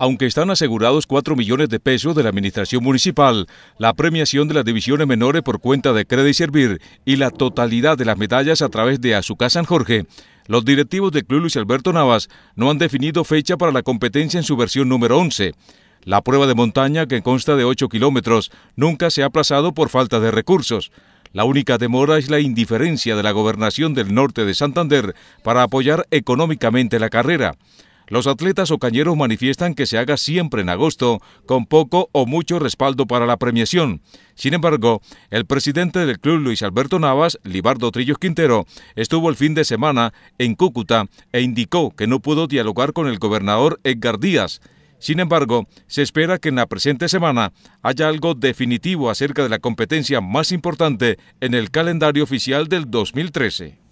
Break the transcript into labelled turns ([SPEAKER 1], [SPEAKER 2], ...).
[SPEAKER 1] aunque están asegurados 4 millones de pesos de la Administración Municipal, la premiación de las divisiones menores por cuenta de Credit Servir y la totalidad de las medallas a través de Azucar San Jorge. Los directivos de Club Luis Alberto Navas no han definido fecha para la competencia en su versión número 11. La prueba de montaña, que consta de 8 kilómetros, nunca se ha aplazado por falta de recursos. La única demora es la indiferencia de la gobernación del norte de Santander para apoyar económicamente la carrera. Los atletas o cañeros manifiestan que se haga siempre en agosto, con poco o mucho respaldo para la premiación. Sin embargo, el presidente del club Luis Alberto Navas, Libardo Trillos Quintero, estuvo el fin de semana en Cúcuta e indicó que no pudo dialogar con el gobernador Edgar Díaz. Sin embargo, se espera que en la presente semana haya algo definitivo acerca de la competencia más importante en el calendario oficial del 2013.